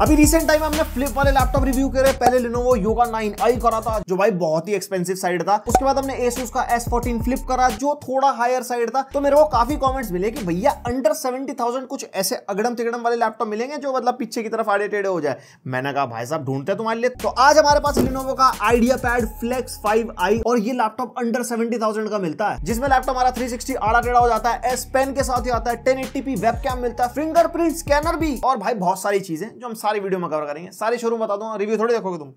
अभी recent time हमने flip वाले लैपटॉप रिव्यू करे पहले लिनोवो योगा आई करा था जो भाई बहुत ही एक्सपेंसिव साइड था उसके बाद हमने एसूस का S14 फ्लिप करा जो थोड़ा हायर साइड था तो मेरे को काफी कमेंट्स मिले कि भैया अंडर 70,000 कुछ ऐसे अगड़म तिगड़म वाले लैपटॉप मिलेंगे जो मतलब पीछे की तरफ आड़े टेढ़े हो जाए मैंने कहा भाई साहब ढूंढते तुम्हारे लिए तो आज हमारे पास लिनोवो का आइडिया पैड फ्लेक्स फाइव और ये लैपटॉप अंडर सेवेंटी का मिलता है जिसमें लैपटॉप हमारा थ्री सिक्सटी आड़ा टेढ़ा हो जाता है एस पेन के साथ ही आता है ten eighty P webcam मिलता है फिंगरप्रिंट स्कैनर भी और भाई बहुत सारी चीजें जो हम सारी वीडियो में कवर करेंगे सारे शोरूम बता दूंगा रिव्यू थोड़ी देखोगे तुम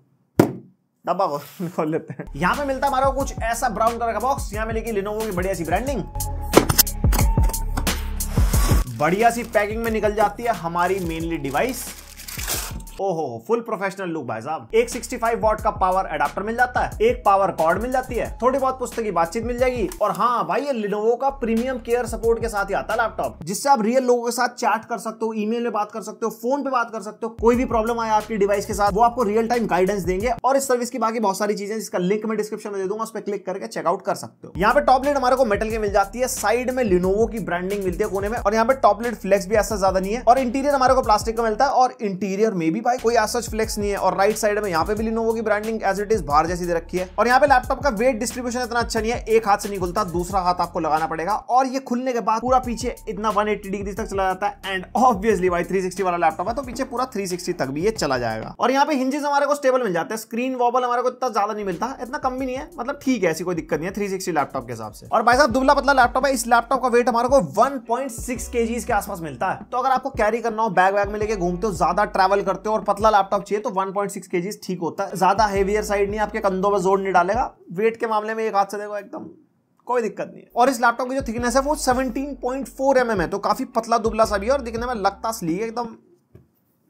डब्बा को खोल लेते हैं यहाँ पे मिलता हमारा कुछ ऐसा ब्राउन कलर का बॉक्स यहाँ मिलेगी लिनोवो की बढ़िया सी ब्रांडिंग बढ़िया सी पैकिंग में निकल जाती है हमारी मेनली डिवाइस ओहो फुल प्रोफेशनल लुक भाई साहब एक फाइव वॉट का पावर एडाप्टर मिल जाता है एक पावर कॉर्ड मिल जाती है थोड़ी बहुत पुस्तक की बातचीत मिल जाएगी और हाँ भाई ये लिनोवो का प्रीमियम केयर सपोर्ट के साथ ही आता है लैपटॉप जिससे आप रियल लोगों के साथ चैट कर सकते हो ईमेल में बात कर सकते हो फोन पे बात कर सकते हो कोई भी प्रॉब्लम आए आपकी डिवाइस के साथ वो आपको रियल टाइम गाइडेंस देंगे और इस सर्विस की बाकी बहुत सारी चीजें जिसका लिंक मैं डिस्क्रिप्शन में दे दूंगा उस पर क्लिक करके चेकआउट कर सकते हो यहाँ पे टॉपलेट हमारे को मेटल की मिल जाती है साइड में लिनोवो की ब्रांडिंग मिलती है कोने में और यहाँ पे टॉपलेट फ्लेक्स भी ऐसा ज्यादा नहीं है और इंटीरियर हमारे को प्लास्टिक का मिलता है और इंटीरियर में भी भाई कोई एसच फ्लेक्स नहीं है और राइट साइड में यहाँ पे भी लिनोवो की ब्रांडिंग एज इट इज बाहर जैसी दे रखी है और यहाँ पे लैपटॉप का वेट डिस्ट्रीब्यूशन इतना अच्छा नहीं है एक हाथ से नहीं खुलता दूसरा हाथ आपको लगाना पड़ेगा और ये खुलने के बाद पूरा पीछे इतना वन डिग्री तक चला जाता है एंड ऑब्वियसली भाई थ्री वाला लैपटॉप है तो पीछे पूरा थ्री तक भी ये चला जाएगा और यहाँ पे हिंजेस हमारे को स्टेबल मिल जाते हैं स्क्रीन वॉबल हमारे को इतना ज्यादा नहीं मिलता इतना कम भी नहीं है मतलब ठीक है ऐसी कोई दिक्कत नहीं है थ्री लैपटॉप के हिसाब से और भाई साहब दुबला पतला लैपटॉप है इस लैपटॉप का वेट हमारे को वन पॉइंट के आसपास मिलता है तो अगर आपको कैरी करना हो बैग वैग में लेके घूमते हो ज्यादा ट्रैवल करते हो और पतला लैपटॉप चाहिए तो 1.6 पॉइंट ठीक होता है ज़्यादा हेवियर साइड नहीं आपके कंधों में जोर नहीं डालेगा वेट के मामले में एक हाथ से देखो एकदम कोई दिक्कत नहीं है और इस लैपटॉप की जो थिकनेस है वो 17.4 पॉइंट mm है तो काफी पतला दुबला सा भी है और दिखने में लगता स्ली एकदम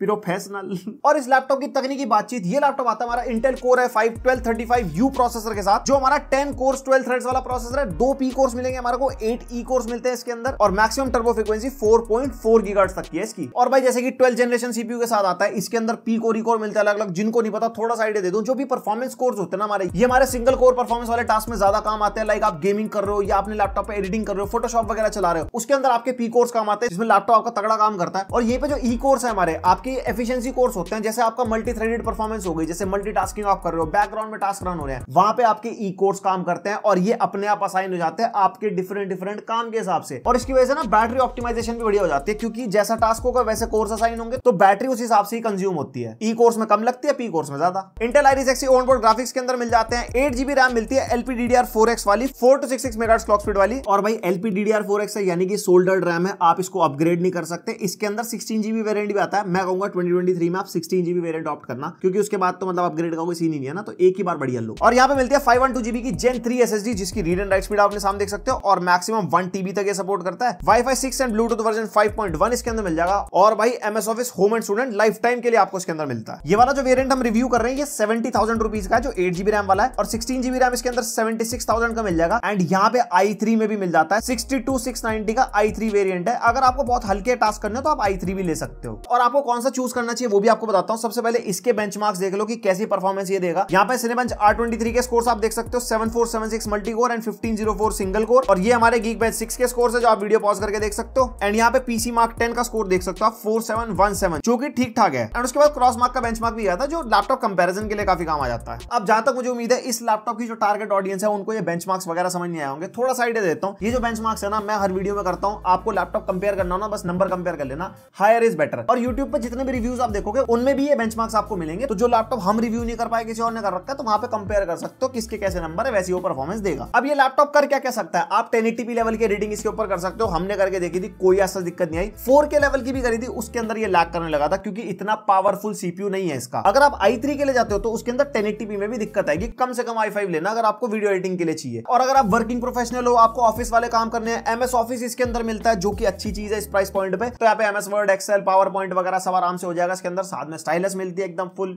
प्रोफेशनल और इस लैपटॉप की तकनीकी बातचीत ये लैपटॉप आता है हमारा इंटेल कोर है five twelve thirty five U processor के साथ जो हमारा टेन कोर्स ट्वेल्व थ्रेड्स वाला प्रोसेसर है दो पी कोर्स मिलेंगे हमारे को एट ई कोर्स मिलते हैं इसके अंदर और maximum turbo frequency four point four gigahertz तक की है इसकी और भाई जैसे कि ट्वेल्थ जनरेशन सीपीयू के साथ आता है इसके अंदर P core E e core मिलता है अलग अलग जिनको नहीं पता थोड़ा सा आइडिया दे दो जो भी परफॉर्मेंस कोर्स होते हैं ना हमारे ये हमारे सिंगल कोर परफॉर्मेंस वाले टास्क में ज्यादा काम आते हैं लाइक आप गेमिंग कर रहे हो या अपने लैपटॉप पर एडिटिंग कर रहे हो फोटोशॉप वगैरह चला रहे हो उसके अंदर आपके पी कोर्स काम आते हैं जिसमें लैपटॉप आपका तगड़ा काम करता है और ये पे जो ई कोर्स है हमारे आपके आपके एफिशिएंसी कोर्स होते हैं जैसे आपका मल्टी थ्रेडेड परफॉर्मेंस हो गई जैसे मल्टी टास्किंग आप कर रहे हो बैकग्राउंड में टास्क रन हो रहे हैं वहां पे आपके ई कोर्स काम करते हैं और ये अपने आप असाइन हो जाते हैं आपके डिफरेंट डिफरेंट काम के हिसाब से और इसकी वजह से ना बैटरी ऑप्टिमाइजेशन भी बढ़िया हो जाती है क्योंकि जैसा टास्क होगा वैसे कोर्स असाइन होंगे तो बैटरी उस हिसाब से ही कंज्यूम होती है ई कोर्स में कम लगती है पी कोर्स में ज्यादा Intel Iris Xe onboard graphics के अंदर मिल जाते हैं एट जीबी रैम मिलती है एलपीडीडीआर फोर एक्स वाली four two six six mega clock speed वाली और भाई LP D D R four X है यानी कि सोल्डर रैम है आप इसको अपग्रेड नहीं कर सकते इसके अंदर सिक्सटीन जीबी वेरियंट भी आता है मैं कहूंगा 2023 में आप 16 जीबी वेरियंट ऑप्ट करना क्योंकि उसके बाद तो मतलब अपग्रेड का कोई सीन ही नहीं है ना तो एक ही बार बढ़िया लो और यहाँ पे मिलती है फाइव वन टू जीबी की जेन थ्री एस जिसकी रीड एंड राइट स्पीड आपने सामने देख सकते हो और मैक्सिमम वन टीबी तक ये सपोर्ट करता है wifi six and bluetooth version five point one इसके अंदर मिल जाएगा और भाई MS office home and student lifetime के लिए आपको इसके अंदर मिलता है ये वाला जो वेरियंट हम रिव्यू कर रहे हैं ये सेवेंटी थाउजेंड रुपीज का जो एट जीबी रैम वाला है और सिक्सटीन जीबी रैम इसके अंदर सेवेंटी सिक्स थाउजेंड का मिल जाएगा एंड यहाँ पे आई थ्री में भी मिल जाता है सिक्सटी टू सिक्स नाइनटी का आई थ्री वेरियंट है अगर आपको बहुत हल्के टास्क करने हो तो आप आई थ्री भी ले सकते हो और आपको कौन सा सा चूज करना चाहिए वो भी आपको बताता हूँ सबसे पहले इसके बेंचमार्क्स देख लो कि कैसी परफॉर्मेंस ये देगा यहाँ पे सिनेबेंच आर ट्वेंटी के स्कोर्स आप देख सकते हो seven four seven six multi core and fifteen zero four single core और ये हमारे गीक बेंच सिक्स के स्कोर है जो आप वीडियो पॉज करके देख सकते हो एंड यहाँ पे पीसी मार्क टेन का स्कोर देख सकते हो फोर सेवन वन सेवन जो की ठीक ठाक है एंड उसके बाद क्रॉस मार्क का बेंच भी आया था जो लैपटॉप कंपेरिजन के लिए काफी काम आ जाता है अब जहां तक मुझे उम्मीद है इस लैपटॉप की जो टारगेट ऑडियंस है उनको ये बेंच वगैरह समझ नहीं आए होंगे थोड़ा साइड देता हूँ ये जो बेंच है ना मैं हर वीडियो में करता हूँ आपको लैपटॉप कंपेयर करना ना बस नंबर कंपेयर कर लेना हायर इज बेटर और यूट्यूब पर जितना जितने भी रिव्यूज आप देखोगे उनमें भी ये बेंच आपको मिलेंगे तो जो लैपटॉप हम रिव्यू नहीं कर पाए किसी और ने कर रखा है तो वहां पे कंपेयर कर सकते हो किसके कैसे नंबर है वैसे वो परफॉर्मेंस देगा अब ये लैपटॉप कर क्या कह सकता है आप टेन लेवल की रीडिंग इसके ऊपर कर सकते हो हमने करके देखी थी कोई ऐसा दिक्कत नहीं आई फोर के लेवल की भी करी थी उसके अंदर ये लैक करने लगा था क्योंकि इतना पावरफुल सीपीयू नहीं है इसका अगर आप आई के लिए जाते हो तो उसके अंदर टेन में भी दिक्कत आएगी कम से कम आई लेना अगर आपको वीडियो एडिटिंग के लिए चाहिए और अगर आप वर्किंग प्रोफेशनल हो आपको ऑफिस वाले काम करने हैं एमएस ऑफिस इसके अंदर मिलता है जो कि अच्छी चीज है इस प्राइस पॉइंट पे तो यहाँ पे MS Word Excel PowerPoint वगैरह सब आराम से हो जाएगा इसके अंदर साथ में स्टाइलस मिलती है एकदम फुल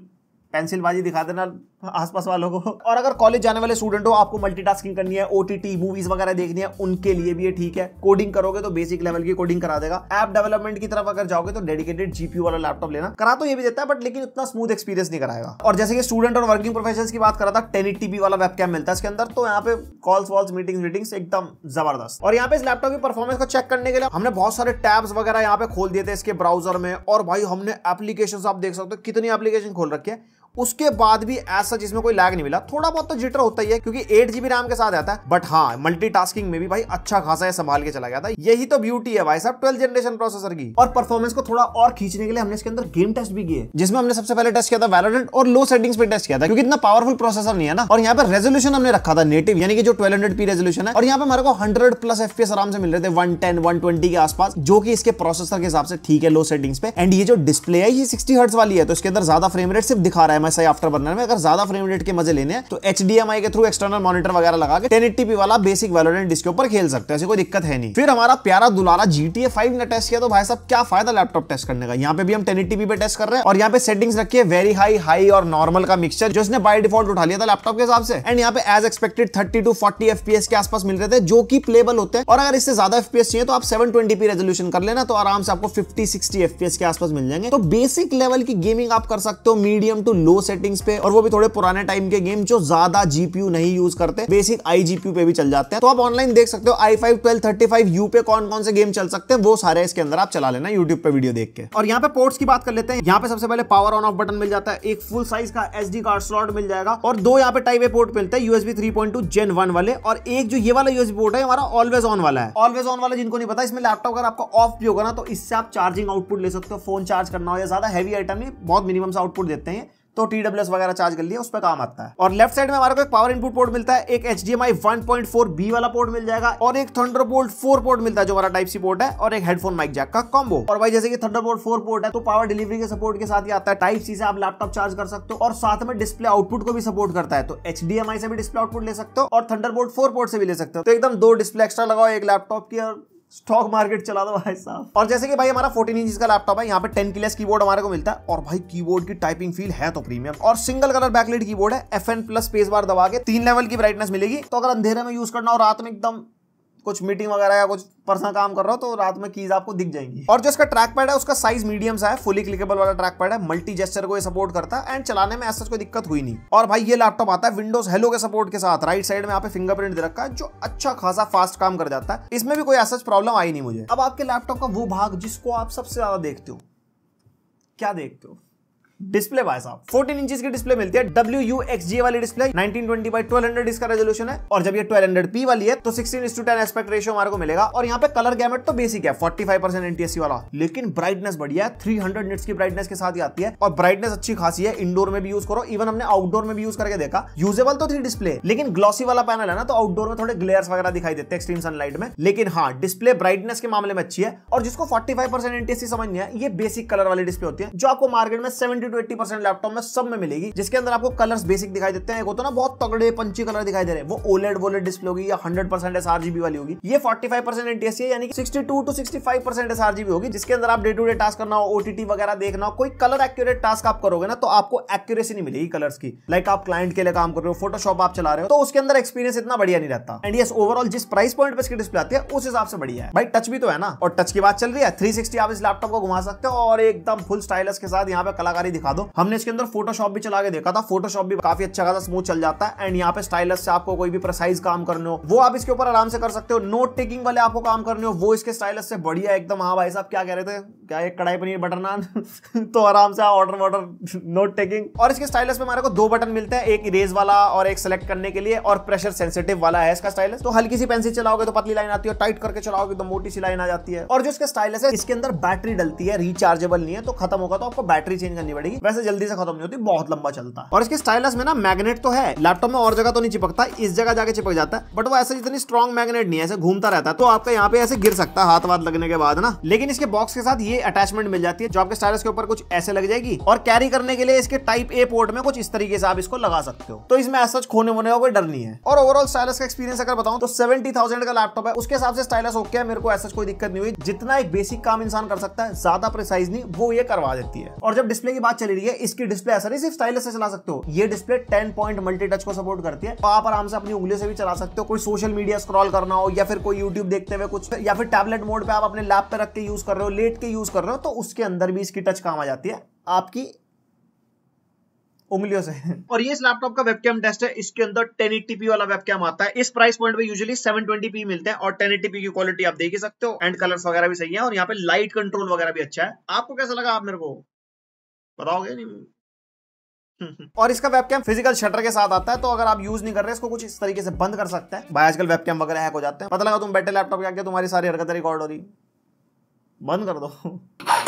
पेंसिल बाजी दिखा देना आसपास वालों को और अगर कॉलेज जाने वाले स्टूडेंट हो आपको मल्टीटास्किंग करनी है ओटीटी मूवीज वगैरह देखनी है उनके लिए भी ये ठीक है कोडिंग करोगे तो बेसिक लेवल की कोडिंग करा देगा ऐप डेवलपमेंट की तरफ अगर जाओगे तो डेडिकेटेड जीपीयू वाला लैपटॉप लेना करा तो ये भी देता है बट लेकिन इतना स्मूथ एक्सपीरियंस नहीं कराएगा और जैसे कि स्टूडेंट और वर्किंग प्रोफेशन की बात करा था टेन टीबी वाला वेब कैम मिलता है इसके अंदर तो यहाँ पे कॉल्स वॉल्स मीटिंग्स वीटिंग्स एकदम जबरदस्त और यहाँ पे इस लैपटॉप की परफॉर्मेंस को चेक करने के लिए हमने बहुत सारे टैब्स वगैरह यहाँ पे खोल दिए थे इसके ब्राउजर में और भाई हमने एप्लीकेशन आप देख सकते हो कितनी एप्लीकेशन खोल रखी है उसके बाद भी ऐसा जिसमें कोई लैग नहीं मिला थोड़ा बहुत तो जिटर होता ही है क्योंकि एट जीबी रैम के साथ आता है बट हाँ मल्टीटास्किंग में भी भाई अच्छा खासा है संभाल के चला गया था यही तो ब्यूटी है भाई साहब ट्वेल्थ जनरेशन प्रोसेसर की और परफॉर्मेंस को थोड़ा और खींचने के लिए हमने इसके अंदर गेम टेस्ट भी किए जिसमें हमने सबसे पहले टेस्ट किया था वैलोडेंट और लो सेटिंग्स पे टेस्ट किया था क्योंकि इतना पावरफुल प्रोसेसर नहीं है ना और यहाँ पर रेजोल्यूशन हमने रखा था नेटिव यानी कि जो ट्वेल्व पी रेजोल्यूशन है और यहाँ पर हमारे को हंड्रेड प्लस एफ आराम से मिल रहे थे वन टेन के आसपास जो कि इसके प्रोसेसर के हिसाब से ठीक है लो सेटिंग्स पे एंड ये जो डिस्प्ले है ये सिक्सटी हर्ट्स वाली है तो इसके अंदर ज्यादा फ्रेम रेट सिर्फ दिखा रहा है M S I Afterburner में अगर ज्यादा फ्रेम रेट के मजे लेने हैं तो एच के थ्रू एक्सटर्नल मॉनिटर वगैरह लगा के टेन वाला बेसिक वैलोडेंट के ऊपर खेल सकते हैं ऐसी कोई दिक्कत है नहीं फिर हमारा प्यारा दुलारा जी टी ने टेस्ट किया तो भाई साहब क्या फायदा लैपटॉप टेस्ट करने का यहाँ पे भी हम टेन पे टेस्ट कर रहे हैं और यहाँ पे सेटिंग्स रखिए वेरी हाई हाई और नॉर्मल का मिक्सर जो इसने बाई डिफॉल्ट उठा लिया था लैपटॉप के हिसाब से एंड यहाँ पे as expected thirty to forty F के आसपास मिल रहे थे जो कि प्लेबल होते हैं और अगर इससे ज्यादा एफ चाहिए तो आप सेवन ट्वेंटी रेजोल्यूशन कर लेना तो आराम से आपको फिफ्टी सिक्सटी एफ के आसपास मिल जाएंगे तो बेसिक लेवल की गेमिंग आप कर सकते हो medium to low low settings पे और वो भी थोड़े पुराने टाइम के गेम जो ज्यादा जीपीयू नहीं यूज करते बेसिक आई जीपीयू पे भी चल जाते हैं तो आप ऑनलाइन देख सकते हो I five twelve thirty five U पे कौन कौन से गेम चल सकते हैं वो सारे इसके अंदर आप चला लेना यूट्यूब पे वीडियो देख के और यहाँ पे पोर्ट्स की बात कर लेते हैं यहाँ पे सबसे पहले पावर ऑन ऑफ बटन मिल जाता है एक फुल साइज का एस कार्ड स्लॉट मिल जाएगा और दो यहाँ पे टाइप ए पोर्ट मिलता है USB three point two gen one वाले और एक जो ये वाला यूएसबी पोर्ट है हमारा ऑलवेज ऑन वाला है ऑलवेज ऑन वाला जिनको नहीं पता इसमें लैपटॉप अगर आपका ऑफ भी होगा ना तो इससे आप चार्जिंग आउटपुट ले सकते हो फोन चार्ज करना हो या ज्यादा हैवी आइटम नहीं बहुत मिनिमम से आउटपुट देते हैं तो टी वगैरह चार्ज कर लिया उस पर काम आता है और लेफ्ट साइड में हमारे को एक पावर इनपुट पोर्ट मिलता है एक एच डी बी वाला पोर्ट मिल जाएगा और एक थंडर बोल्ट पोर्ट मिलता है जो हमारा टाइप सी पोर्ट है और एक हेडफोन माइक जैक का कॉम्बो और भाई जैसे कि थंडर बोल्ट पोर्ट है तो पावर डिलीवरी के सपोर्ट के साथ ही आता है टाइप सी से आप लैपटॉप चार्ज कर सकते हो और साथ में डिस्प्ले आउटपुट को भी सपोर्ट करता है तो एच से भी डिस्प्ले आउटपुट ले सकते हो और थंडर बोल्ट पोर्ट से भी ले सकते हो तो एकदम दो डिस्प्ले एक्स्ट्रा लगाओ एक लैपटॉप की और स्टॉक मार्केट चला दो भाई साहब और जैसे कि भाई हमारा 14 इंच का लैपटॉप है यहाँ पे 10 की कीबोर्ड हमारे को मिलता है और भाई कीबोर्ड की टाइपिंग फील है तो प्रीमियम और सिंगल कलर बैकलेट कीबोर्ड है F N plus space bar दबा के तीन लेवल की ब्राइटनेस मिलेगी तो अगर अंधेरे में यूज करना और रात में एकदम कुछ मीटिंग वगैरह या कुछ पर्सनल काम कर रहा हो तो रात में कीज आपको दिख जाएंगी और जो इसका ट्रैक पैड है उसका साइज मीडियम सा है फुली क्लिकेबल वाला ट्रैक पैड है मल्टी जेस्टर को ये सपोर्ट करता है एंड चलाने में ऐसा कोई दिक्कत हुई नहीं और भाई ये लैपटॉप आता है विंडोज हेलो के सपोर्ट के साथ राइट साइड में यहाँ पे फिंगरप्रिंट दे रखा है जो अच्छा खासा फास्ट काम कर जाता है इसमें भी कोई ऐसा प्रॉब्लम आई नहीं मुझे अब आपके लैपटॉप का वो भाग जिसको आप सबसे ज्यादा देखते हो क्या देखते हो डिस्प्ले भाई साहब 14 इंच की डिस्प्ले मिलती है डब्ल्यू यू एक्स जी वाली डिस्प्ले 1920 बाई 1200 इसका रेजोल्यूशन है और जब ये पी वाली है तो 16 इस टू टेन एस्पेक्ट रेशियो हमारे को मिलेगा और यहाँ पे कलर गैमेट तो बेसिक है 45 परसेंट एनटीएससी वाला लेकिन ब्राइटनेस बढ़िया है 300 निट्स की ब्राइटनेस के साथ ही आती है और ब्राइटनेस अच्छी खासी है इंडोर में भी यूज करो इवन हमने आउटडोर में भी यूज करके देखा यूजेबल तो थी डिस्प्ले लेकिन ग्लॉसी वाला पैनल है ना तो आउटडोर में थोड़े ग्लेयर्स वगैरह दिखाई देते हैं एक्सट्रीम सनलाइट में लेकिन हाँ डिस्प्ले ब्राइटनेस के मामले में अच्छी है और जिसको फोर्टी फाइव परसेंट एनटीएससी समझ नहीं है ये बेसिक कलर वाली डिस्प्ले होती है जो आपको मार्केट में seventy seventy two eighty percent laptop में सब में मिलेगी जिसके अंदर आपको कलर्स बेसिक दिखाई देते हैं एक होता ना बहुत तगड़े पंची कलर दिखाई दे रहे हैं वो ओलेड वोलेड डिस्प्ले होगी या हंड्रेड परसेंट एस आरजीबी वाली होगी ये फोर्टी फाइव परसेंट एनटीएस यानी sixty two two sixty five percent S RGB होगी जिसके अंदर आप डे टू डे टास्क करना हो ओटीटी वगैरह देखना हो कोई कलर एक्यूरेट टास्क आप करोगे ना तो आपको एक्यूरेसी नहीं मिलेगी कलर्स की लाइक like आप क्लाइंट के लिए काम कर रहे हो फोटोशॉप आप चला रहे हो तो उसके अंदर एक्सपीरियंस इतना बढ़िया नहीं रहता एंड यस ओवरऑल जिस प्राइस पॉइंट पे इसकी डिस्प्ले आती है उस हिसाब से बढ़िया है भाई टच भी तो है ना और टच की बात चल रही है थ्री आप इस लैपटॉप को घुमा सकते हो और एकदम फुल स्टाइलस के साथ यहाँ पे कलाकारी दिखा दो हमने इसके अंदर फोटोशॉप भी चला के देखा था फोटोशॉप भी काफी अच्छा खासा स्मूथ चल जाता है एंड यहाँ पे स्टाइलस से आपको कोई भी प्रसाइज काम करने हो वो आप इसके ऊपर आराम से कर सकते हो नोट टेकिंग वाले आपको काम करने हो वो इसके स्टाइलस से बढ़िया एकदम हाँ भाई साहब क्या कह रहे थे क्या एक कढ़ाई पनीर बटर नान तो आराम से ऑर्डर वॉर्डर नोट टेकिंग और इसके स्टाइलस में हमारे को दो बटन मिलते हैं एक इरेज वाला और एक सेलेक्ट करने के लिए और प्रेशर सेंसिटिव वाला है इसका स्टाइलस तो हल्की सी पेंसिल चलाओगे तो पतली लाइन आती है टाइट करके चलाओगे तो मोटी सी लाइन आ जाती है और जो इसके स्टाइलस है इसके अंदर बैटरी डलती है रिचार्जेबल नहीं है तो खत्म होगा तो आपको बैटरी चेंज करनी पड़ेगी बैटरी वैसे जल्दी से खत्म नहीं होती बहुत लंबा चलता और इसके स्टाइलस में ना मैग्नेट तो है लैपटॉप में और जगह तो नहीं चिपकता इस जगह जाके चिपक जाता है बट वो ऐसे जितनी स्ट्रॉन्ग मैग्नेट नहीं है ऐसे घूमता रहता है तो आपका यहाँ पे ऐसे गिर सकता है हाथ वाथ लगने के बाद ना लेकिन इसके बॉक्स के साथ ये अटैचमेंट मिल जाती है जो आपके स्टाइलस के ऊपर कुछ ऐसे लग जाएगी और कैरी करने के लिए इसके टाइप ए पोर्ट में कुछ इस तरीके से आप इसको लगा सकते हो तो इसमें ऐसा खोने वोने का कोई डर नहीं है और ओवरऑल स्टाइलस का एक्सपीरियंस अगर बताऊँ तो सेवेंटी का लैपटॉप है उसके हिसाब से स्टाइलस ओके है मेरे को ऐसा कोई दिक्कत नहीं हुई जितना एक बेसिक काम इंसान कर सकता है ज्यादा प्रिसाइज नहीं वो ये करवा देती है और जब डिस्प्ले की बात चली रही है इसकी डिस्प्ले ऐसा नहीं सिर्फ स्टाइलस से चला सकते हो ये display ten point multi touch को सपोर्ट करती है तो आप आराम से अपनी उंगली से भी चला सकते हो कोई सोशल मीडिया स्क्रॉल करना हो या फिर कोई यूट्यूब देखते हुए कुछ या फिर टैबलेट मोड पर आप अपने लैप पर रख के यूज कर रहे हो लेट के यूज कर रहे हो तो उसके अंदर भी इसकी टच काम आ जाती है आपकी उंगलियों से और ये इस लैपटॉप का वेबकैम टेस्ट है इसके अंदर 1080p वाला वेबकैम आता है इस प्राइस पॉइंट पे यूजुअली 720p मिलते हैं और 1080p की क्वालिटी आप देख ही सकते हो एंड कलर्स वगैरह भी सही है और यहाँ पे लाइट कंट्रोल वगैरह भी अच्छा है आपको कैसा लगा आप मेरे को बताओगे नहीं और इसका वेबकैम फिजिकल शटर के साथ आता है तो अगर आप यूज नहीं कर रहे इसको कुछ इस तरीके से बंद कर सकते हैं भाई आजकल वेबकैम वगैरह हैक हो जाते हैं पता लगा तुम बैठे लैपटॉप के आगे तुम्हारी सारी हरकतें रिकॉर्ड हो रही बंद कर दो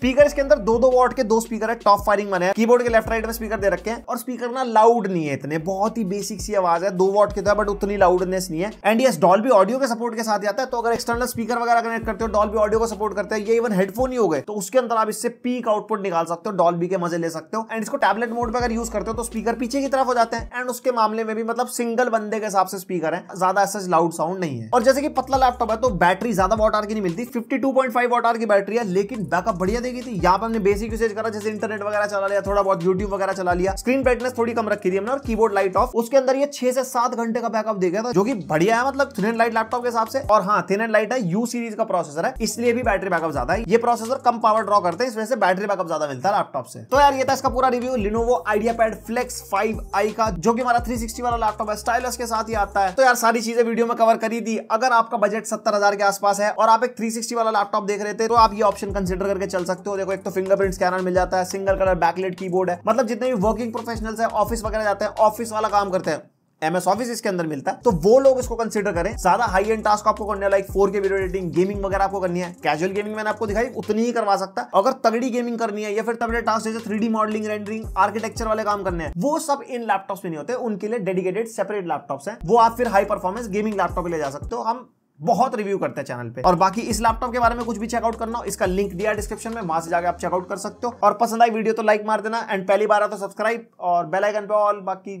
स्पीकर इसके अंदर दो दो वॉट के दो स्पीकर है टॉप फायरिंग वन की कीबोर्ड के लेफ्ट राइट में स्पीकर दे रखे हैं और स्पीकर ना लाउड नहीं है इतने बहुत ही बेसिक सी आवाज है दो वॉट के तो बट उतनी लाउडनेस नहीं है एंड यस भी ऑडियो के सपोर्ट के साथ आता है तो अगर एक्सटर्नल स्पीकर वगैरह कनेक्ट करते हो डॉल भी ऑडियो को सपोर्ट करते हैं ये इवन हेडफोन ही हो गए तो उसके अंदर आप इससे पीक आउटपुट निकाल सकते हो डॉल के मजे ले सकते हो एंड इसको टैबलेट मोड पर अगर यूज करते हो तो स्पीकर पीछे की तरफ हो जाते हैं एंड उसके मामले में भी मतलब सिंगल बंदे के हिसाब से स्पीकर है ज्यादा ऐसा लाउड साउंड नहीं है और जैसे कि पतला लैपटॉप है तो बैटरी ज्यादा वॉट आर की नहीं मिलती fifty two point five watt hour की बैटरी है लेकिन बैकअप बढ़िया देगी थी यहाँ पर हमने बेसिक यूसेज करा जैसे इंटरनेट वगैरह चला लिया थोड़ा बहुत यूट्यूब वगैरह चला लिया स्क्रीन ब्राइटनेस थोड़ी कम रखी थी हमने और कीबोर्ड लाइट ऑफ उसके अंदर ये छह से सात घंटे का बैकअप देखा था जो कि बढ़िया है मतलब थिन लाइट लैपटॉप के हिसाब से और हाँ थिन लाइट है यू सीरीज का प्रोसेसर है इसलिए भी बैटरी बैकअप ज्यादा है ये प्रोसेसर कम पावर ड्रॉ करते हैं इस वजह से बैटरी बैकअप ज्यादा मिलता है लैपटॉप से तो यार ये था इसका पूरा review Lenovo idea pad flex five I का जो कि हमारा थ्री वाला लैपटॉप है स्टाइलस के साथ ही आता है तो यार सारी चीजें वीडियो में कवर करी थी अगर आपका बजट सत्तर के आसपास है और आप एक थ्री वाला लैपटॉप देख रहे थे तो आप ये ऑप्शन कंसिडर करके चल सकते सकते हो देखो एक तो फिंगरप्रिंट स्कैनर मिल जाता है सिंगल कलर बैकलेट कीबोर्ड है मतलब जितने भी वर्किंग प्रोफेशनल है ऑफिस वगैरह जाते हैं ऑफिस वाला काम करते हैं एमएस ऑफिस इसके अंदर मिलता है तो वो लोग इसको कंसीडर करें ज्यादा हाई एंड टास्क आपको करने like four K video editing gaming वगैरह आपको करनी है कैजुअल गेमिंग मैंने आपको दिखाई उतनी ही करवा सकता है अगर तगड़ी गेमिंग करनी है या फिर तगड़े टास्क जैसे थ्री मॉडलिंग रेंडरिंग आर्किटेक्चर वाले काम करने हैं वो सब इन लैपटॉप में नहीं होते उनके लिए डेडिकेटेड सेपरेट लैपटॉप है वो आप फिर हाई परफॉर्मेंस गेमिंग लैपटॉप ले जा सकते हो हम बहुत रिव्यू करते हैं चैनल पे और बाकी इस लैपटॉप के बारे में कुछ भी चेकआउट करना हो इसका लिंक दिया डिस्क्रिप्शन में वहां से जाकर आप चेकआउट कर सकते हो और पसंद आई वीडियो तो लाइक मार देना एंड पहली बार आ तो सब्सक्राइब और बेल आइकन पे ऑल बाकी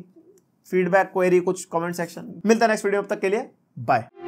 फीडबैक क्वेरी कुछ कमेंट सेक्शन मिलता है नेक्स्ट वीडियो अब तक के लिए बाय